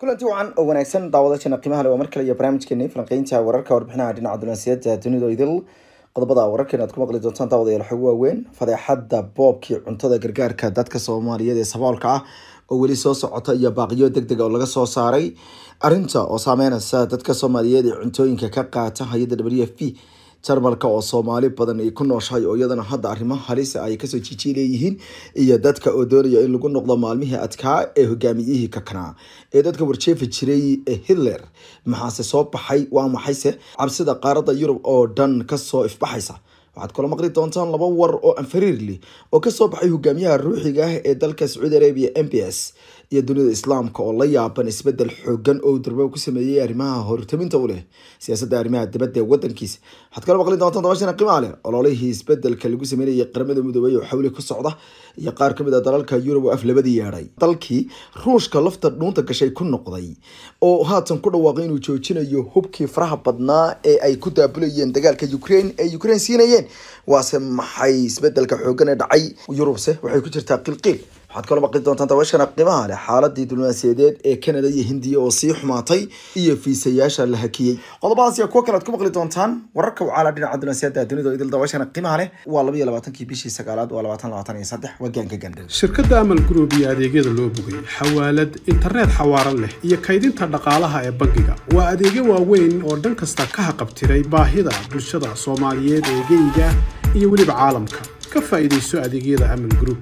kulanti wacan oo wanaagsan daawadayaena qiimaha le waa mar kale iyo barnaamijkeeni falanqeynta wararka warbixinaha dhinaca dunansiyada dunida idil qodobada wararka aad ku maqli doontaan daawadayaal xog waaweyn fadeexada boobkii cuntada gargaarka dadka soomaaliyeed ee saboolka ah oo weli soo socota iyo baaqiyo deg dega ah oo laga soo saaray arrinta oo saameynaysa dadka soomaaliyeed ee cuntooyinka ka qaata hay-adda w f p jarmalka oo soomaali badan ay ku nooshahay oo iyadana hadda arrimaha halisa ah ay kasoo jiijii leeyihiin iyo dadka oo doonaya in lagu noqdo maalmihii adkaa ee hogaamiyihii kakanaa ee dadka warjeefi jiray ee hitler maxaase soo baxay waa maxayse cabsida qaaradda yurub oo dhan kasoo ifbaxaysa waxaad kula maqli doontaan laba war oo anfariirli oo kasoo baxay hogaamiyaha ruuxiga ah ee dalka sacuudi arabiya m b s iyo dunida islaamka oo la yaaban isbedel xoogan oo darba ku sameeyey arrimaha hortaminta uleh leh siyaasadda arrimaha dibadda ee waddankiisa waxaad kala maqli doontaan toban shan leh ololihii isbedelka lagu sameynaya qaramada midoobey oo xawli ku socda iyo qaar ka mid ah dalalka yurub oo af labadii yeedhay dalkii ruushka lafta dhuunta gashay ku noqday oo haatan ku dhawaaqay inuu joojinayo hubkii faraha badnaa ee ay ku daabulayeen dagaalka ukrain ee ukrain siinayeen waase maxay isbedelka xoogan ee dhacay yurubse waxay ku jirtaa qilqiil waxaad kaloo maqli doontaan daweeshkana qiimaha leh xaaladii dulmaasiyadeed ee kanada iyo hindiya oo sii xumaatay iyo fiisayaasha la hakiyey qodobadaas iyo kuwo kale aad ku maqli doontaan wararka wacaalaa dhinaca dulmaasiyadda adduunida idil daweeshkana qiimaha leh waa laba iyo labaatankii bishii sagaalaad waa labaatan labaatan iyo saddex wagaanka gandhow shirkadda amal group iyo adeegyada loo bogay xawaalad internet xawaaran leh iyo kaydinta dhaqaalaha ee bangiga waa adeegyo waaweyn oo dhan kasta ka haqabtiray baahida bulshada soomaaliyeed ee geyga iyo weliba caalamka ka faa'iidayso adeegyada amal group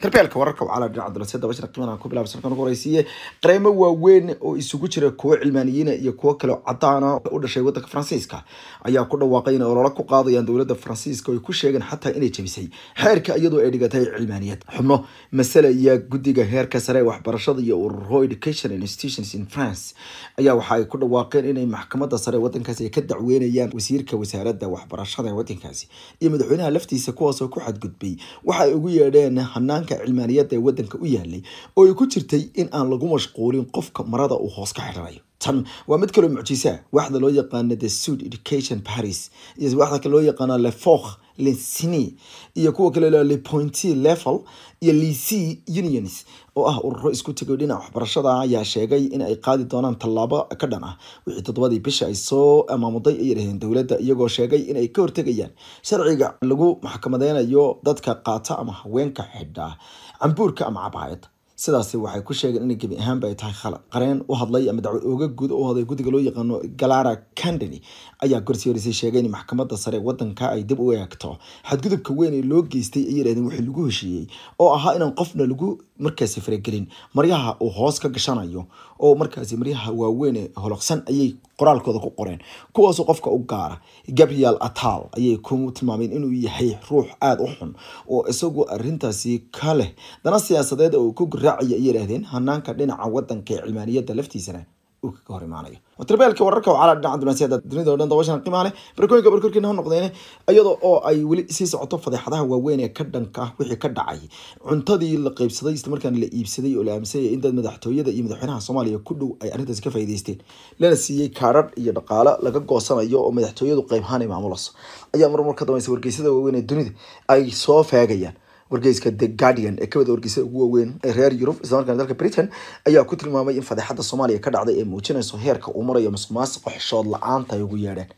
darbeelka wararka waa calaadhin cabdulasiid dabashirkiman aan ku bilaabay sarkan ugu horeysiiye qareymo waaweyn oo isugu jira kuwo cilmaaniyiina iyo kuwo kale cadaana u dhashay wadanka faransiiska ayaa ku dhawaaqay inay olola ku qaadayaan dowladda faransiiska oo ku sheegeen xataa inay jebisay xeerka iyadoo ay dhigatay cilmaaniyad xubno masale ayaa guddiga heerka sare ee waxbarashada iyo ururo education institutions in france ayaa waxa ay ku dhawaaqeen inay maxkamadda sare wadankaasi ay ka dacweynayaan wasiirka wasaaradda waxbarashada ee wadankaasi iyo madaxweynaha laftiisa kuwaas ku xadgudbay waxa ay ugu yeedheen hanaanka nidaamka cilmaaniyaadda ee waddanka u yaalay oo ay ku jirtay in aan lagu mashquulin qofka marada uu hoos ka xidhanayo tan waa mid kaloo mucjisaa ah, waxda loo yaqaana the suud education paris iyo waxda kale loo yaqaana lefokh lesni iyo kuwa kale lepointy level iyo lec unions oo oh, ah ururo oh, isku tegay dhinaca waxbarashada ayaa sheegay in ay qaadi doonaan tallaabo ka dhan ah wixii toddobadii bisha ay soo maamuday ay dhaheen dowladda iyagoo sheegay inay ka hortegayaan sharciga lagu maxkamadeynayo dadka qaata ama haweenka xidha cambuurka ama cabaayad sidaasi waxay ku sheegeen inay gebi ahaanba ay tahay khalad qareen u hadlay ama dacwad ooga guud u hadlay guddiga loo yaqaano galara candani ayaa gorsiyarisay sheegay in maxkamadda sare wadanka ay dib u eegto xadgudubka weyn ee loo geystay ay yidhahdeen wixii lagu heshiiyey oo ahaa inaan qofna lagu markaasi faragelin maryaha uu hoos ka gashanayo oo markaasi maryaha waaweyn ee holoqsan ayay qoraalkooda ku qoreen kuwaasoo qofka u gaara gabriel atal ayay ku tilmaameen inuu yahay ruux aada u xun oo isagu arintaasi ka leh dana siyaasadeed oo ku garaacaya ay yidhaahdeen hanaanka dhinaca wadanka ee cimaaniyadda laftiisana uu kaga hor imaanayo tribalka wararka calaa dhinaca dunaasiyada dunida o dhan dabashan qimaa leh barkooyinka barkoorkiina ha noqdeen iyada oo ay weli sii socoto fadeexadaha waaweyn ee ka dhanka ah wixii ka dhacay cuntadii la qeybsaday isla la iibsaday oo la aaminsanyay in dad madaxtooyada iyo madaxweynaha soomaaliya ku dhow ay arrintaasi ka faa'iidaysteen lana siiyey kaarar iyo dhaqaale laga goosanayo oo madaxtooyadu qeyb ahaan ay ayaa marmarka dambaysa wargeysyada waaweyn ee dunida ay soo faagayaan wargeyska the guardian ee kawada wargeysa ugu waaweyn ee reer yurub islamarkaan dalka britain ayaa ku tilmaamay in fadeexada soomaaliya ka dhacday ee muujinayso heerka uu marayo musuqmaasuqa xishood la-aanta ay ugu yeedheen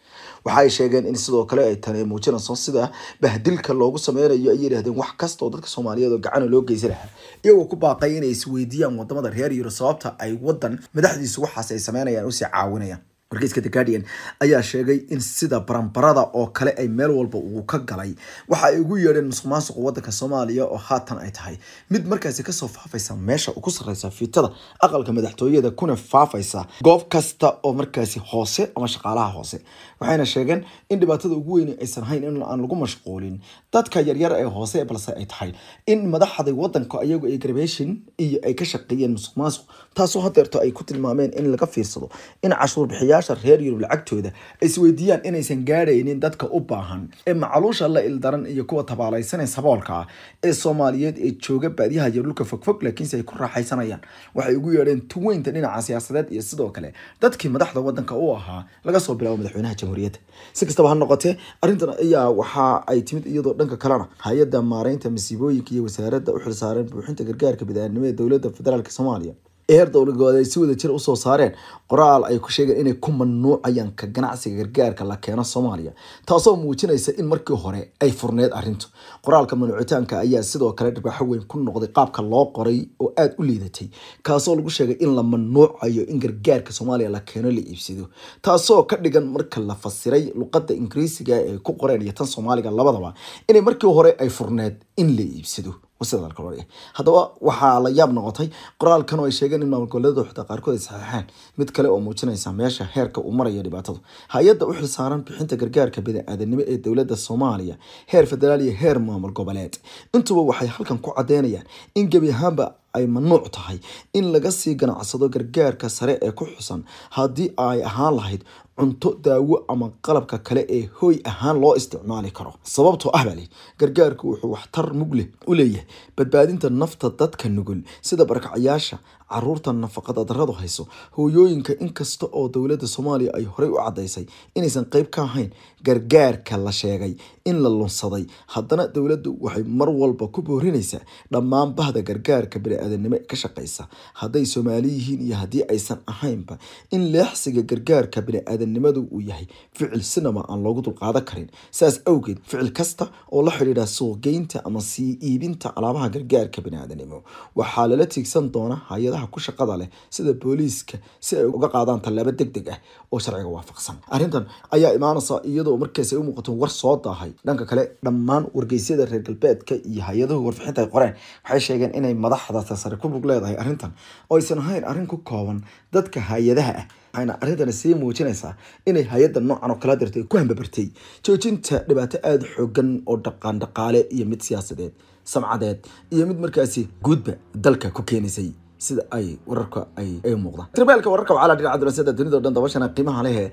waxa ay sheegeen in sidoo kale ay tan ay muujinayso sida bahdilka loogu sameynayo ay yidhahdeen wax kasta dadka soomaaliyeed oo gacana loo geysi lahaa iyagoo ku baaqay inay isweydiiyaan wadamada reer yurub sababta ay wadan madaxdiisu waxaas ay sameynayaan usii caawinayaan wargeyska the guardian ayaa sheegay in sida baranbarada oo kale ay meel walba uu ka galay waxa ay ugu yeedheen musuqmaasuqa wadanka soomaaliya oo haatan ay tahay mid markaasi kasoo faafaysa meesha ugu sarreysa fiitada aqalka madaxtooyada kuna faafaysa goob kasta oo markaasi hoose ama shaqaalaha hoose waxayna sheegeen in dhibaatada ugu weyni aysan hayn in aan lagu mashquulin dadka yaryar ee hoose balse ay tahay in madaxday wadanka ayagu ay garbeshin iyo ay ka shaqeeyeen musuqmaasuq taasoo hadeerto ay ku tilmaameen in laga fiirsado in cashuur bixiyaa odayaasha reer yurub lacagtooda isweydiiyaan inaysan gaadhaynin dadka u baahan ee macaluusha la ildaran iyo kuwa tabaalaysanee saboolka ee soomaaliyeed ee jooga baadiyaha iyo dhulka fogfog laakiinse ay ku raaxaysanayaan waxay ugu yeedheen tuweynta dhinaca siyaasadeed iyo sidoo kale dadkii madaxda wadanka u ahaa laga soo bilaabo madaxweynaha jamhuuriyadda si kastaba ha noqotee arrintan ayaa waxa ay timid iyadoo dhanka kalena hay-adda maareynta masiibooyinka iyo wasaaradda u xilsaareen buuxinta gargaarka bid'aanimadeed dowladda federaalk soomaaliya heer dowlagooda ay si wada jir usoo saareen qoraal ay ku sheegeen inay ku mamnuucayaan ka ganacsiga gargaarka la keeno soomaaliya taasoo muujinaysa in markii hore ay furneed arrintu qoraalka manuucitaanka ayaa sidoo kale dhibaaxo weyn ku noqday qaabka loo qoray oo aada u liidatay kaasoo lagu sheegay in la mamnuucayo in gargaarka soomaaliya la keeno la iibsado taasoo ka dhigan marka la fasiray luqada ingiriisiga ay ku qoreen iyo tan soomaaliga labadaba inay markii hore ay furneed in la iibsado wasiidadan haddaba waxaa la yaab noqotay qoraalkan oo ay sheegeen in maamulgoboleedu xitaa qaarkood ay saxeexeen mid kale oo muujinaysa meesha heerka uu maraya dhibaatadu hay-adda u xil saaran bixinta gargaarka bini-aadanimo ee dowladda soomaaliya heer federaal iyo heer maamul goboleed intuba waxay halkan ku caddeynayaan in gebi ahaanba ay mamnuuc tahay in laga sii ganacsado gargaarka sare ee ku xusan haddii ay ahaan lahayd cunto daawo ama qalabka kale ee hoy ahaan loo isticmaali karo sababtoo ah bali gargaarku wuxuu waxtar mugleh u leeyahay badbaadinta nafta dadka nugul sida barkacyaasha caruurta nafaqada darradu hayso hooyooyinka inkasta oo dowladda soomaaliya ay horey u caddaysay inaysan qayb ka ahayn gargaarka la sheegay in la lunsaday haddana dowladdu waxay mar walba ku boorinaysaa dhammaan bahda gargaarka bani-aadanimo ka shaqaysa hadday soomaali iyo haddii aysan ahaynba in leexsiga gargaarka baniaadam aadannimadu uu yahay ficil sinama aan loogu dulqaadan karin saas awgeed ficil kasta oo la xidhiidha suuqgeynta ama sii iibinta alaabaha gargaarka baniaadanimo waxaa lala tiigsan doona hay-adaha ku shaqada leh sida booliiska si ay uga qaadaan tallaabo deg deg ah oo sharciga waafaqsan arrintan ayaa imaanaysa iyadoo markaas ay u muuqato war soo daahay dhanka kale dhammaan wargeysyada reer galbeedka iyo hay-aduhu warfixinta ay qoreen waxay sheegeen inay madaxda sare ku bug leedahay arrintan oo aysan ahayn arrin ku kooban dadka hay-adaha ah waxayna arrintani sii muujinaysaa inay hay-adda noocan oo kala dirtay ku hambabartay joojinta dhibaato aada xoogan oo dhaqaan dhaqaale iyo mid siyaasadeed samcadeed iyo mid markaasi guudba dalka ku keenaysay sida ay wararka ay muuqdaan tirbeelka wararka waxaa la dhinaca dibasada dunida o dhan dabashana qiimaha lehe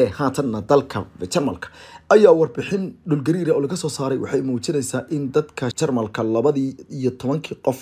ee haatanna dalka jarmalka ayaa warbixin dhulgariira ah oo laga soo saaray waxay muujinaysaa in dadka jarmalka labadii iyo tobankii qof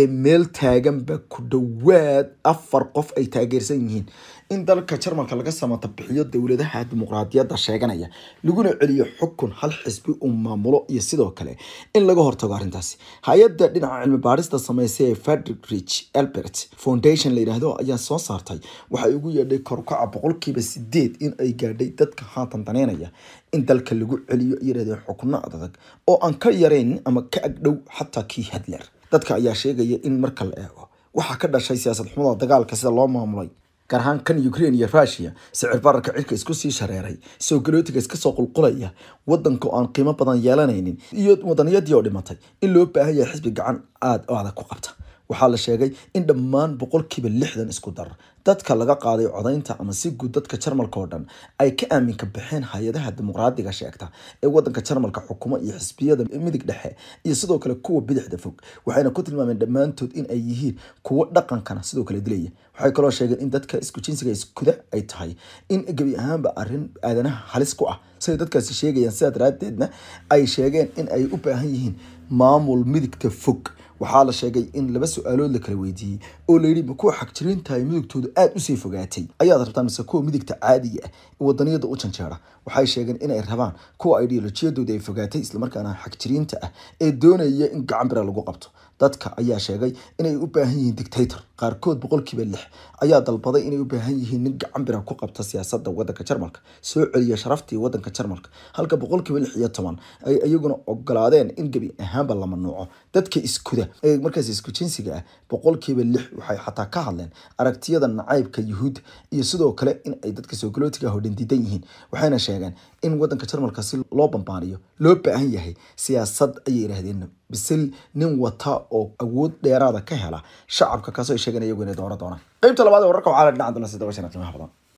ee meel taaganba ku dhowaad afar qof ay taageersan yihiin in dalka jarmalka laga samatabixiyo dowladaha dimuqraadiyadda sheeganaya laguna celiyo xukun hal xisbi uu maamulo iyo sidoo kale in laga hortago arrintaasi hay-adda dhinaca cilmi baarista samaysa ee fredrich albert foundation layidhaahdo ayaa soo saartay waxay ugu yeedhay korkaca boqolkiiba sideed in ay gaadhay dadka haatan daneynaya in dalka lagu celiyo yarahdeen xukno adag oo aan ka yaraynin ama ka agdhow xataa kii hadler dadka ayaa sheegaya in marka la eego waxaa ka dhashay siyaasad xumada dagaalka sida loo maamulay gaar ahaan kan ukrain iyo rusia sicir bararka cirka isku sii shareeray soo galootiga iska qulqulaya wadanka oo aan qiimo badan yeelanaynin iyo wadaniyadii oo dhimatay in loo baahan yahay xisbi gacan aada adag ku qabta waxaa la sheegay in dhammaan boqolkiiba lixdan isku dar dadka laga qaaday codaynta ama si guud dadka jarmalka oo dhan ay ka aaminka baxeen hay-adaha dimuqraadiga sheegta ee wadanka jarmalka xukumo iyo xisbiyada midig dhexe iyo sidoo kale kuwa bidixda fog waxayna ku tilmaameen dhammaantood in ay yihiin kuwo dhaqankana sidoo kale dilaya waxay kaloo sheegeen in dadka isku jinsiga iskuda ay tahay in gebi ahaanba arin aadanaha halis ku ah siday dadkaasi sheegayaan sidaa daraaddeedna ay sheegeen in ay u baahan yihiin maamul midigta fog waxaa la sheegay in laba su-aalood la kala weydiiyey oo layidhi ma kuwa xagjirin tahay midugtooda aada usii fogaatay ayaad rabtaan mise kuwa midigta caadiga ah wadaniyada u janjeera waxay sheegeen inay rabaan kuwa ideolojiyadooda ay fogaatay islamarkaana xagjiriinta ah ee doonaya in gacanbira lagu qabto dadka ayaa sheegay inay u baahan yihiin dictator qaarkood boqolkiiba lix ayaa dalbaday inay u baahan yihiin nin gacanbira ku qabta siyaasada wadanka jarmalka soo celiya sharaftii wadanka jarmalka halka boqolkiiba lix iyo toban ay iyaguna ogolaadeen in gebi ahaanba la manuuco dadka iskuda ee markaas isku jinsiga ah boqolkiiba lix waxay xataa ka hadleen aragtiyada nacaybka yuhuudda iyo sidoo kale in ay dadka soogolootiga hodhan ah diidan yihiin waxayna sheegeen in wadanka jarmalka si loo bambaaniyo loo baahan yahay siyaasad ayay yidhaahdeen bisil nin wata oo awood dheeraada ka hela shacabka kasoo kaasoo sheegan inay dooro doonaan qaybta labaad ee wararka waxaa la dhinaca abdulla sida badan